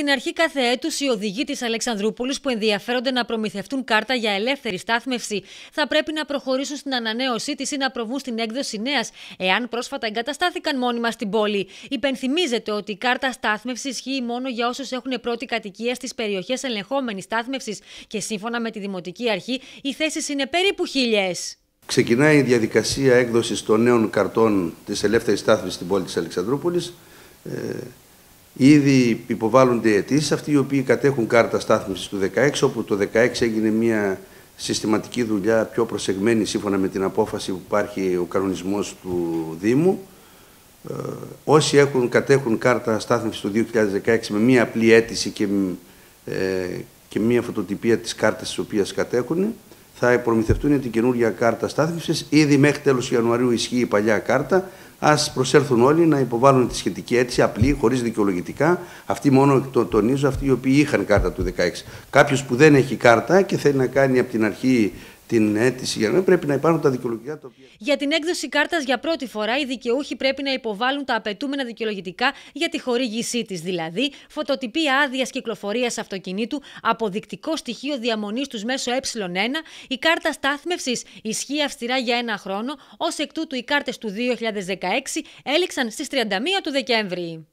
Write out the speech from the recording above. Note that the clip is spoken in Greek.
Στην αρχή κάθε έτους, οι οδηγοί της Αλεξανδρούπολης που ενδιαφέρονται να προμηθευτούν κάρτα για ελεύθερη στάθμευση θα πρέπει να προχωρήσουν στην ανανέωσή της ή να προβούν στην έκδοση νέας, εάν πρόσφατα εγκαταστάθηκαν μόνιμα στην πόλη. Υπενθυμίζεται ότι η κάρτα στάθμευσης ισχύει μόνο για όσους έχουν πρώτη κατοικία στις περιοχές ελεγχόμενης στάθμευσης και σύμφωνα με τη Δημοτική Αρχή, οι θέσεις είναι περίπου χίλιες. Ξεκινάει η διαδικασία έκδοσης των νέων καρτών της ελεύθερης στάθμευσης στην πόλη της Αλεξανδρούπολης. Ε, Ήδη υποβάλλονται αιτήσεις αυτοί οι οποίοι κατέχουν κάρτα στάθμιση του 16, όπου το 16 έγινε μια συστηματική δουλειά πιο προσεγμένη σύμφωνα με την απόφαση που υπάρχει ο κανονισμός του Δήμου. Ε, όσοι έχουν, κατέχουν κάρτα στάθμιση του 2016 με μια απλή αίτηση και, ε, και μια φωτοτυπία της κάρτας της οποίας κατέχουν, θα προμηθευτούν την καινούργια κάρτα στάθμιση. Ήδη μέχρι τέλος Ιανουαρίου ισχύει η παλιά κάρτα. Ας προσέρθουν όλοι να υποβάλουν τη σχετική αίτηση, απλή, χωρίς δικαιολογητικά. Αυτοί μόνο το τονίζω, αυτοί οι οποίοι είχαν κάρτα του 16. Κάποιος που δεν έχει κάρτα και θέλει να κάνει από την αρχή την για να πρέπει να υπάρχουν τα Για την έκδοση κάρτας για πρώτη φορά, οι δικαιούχοι πρέπει να υποβάλουν τα απαιτούμενα δικαιολογητικά για τη χορήγησή της, δηλαδή φωτοτυπία άδειας κυκλοφορίας αυτοκινήτου, αποδεικτικό στοιχείο διαμονής τους μέσω ε1, η κάρτα στάθμευσης ισχύει αυστηρά για ένα χρόνο, ως εκ τούτου οι κάρτες του 2016 έληξαν στις 31 του Δεκέμβρη.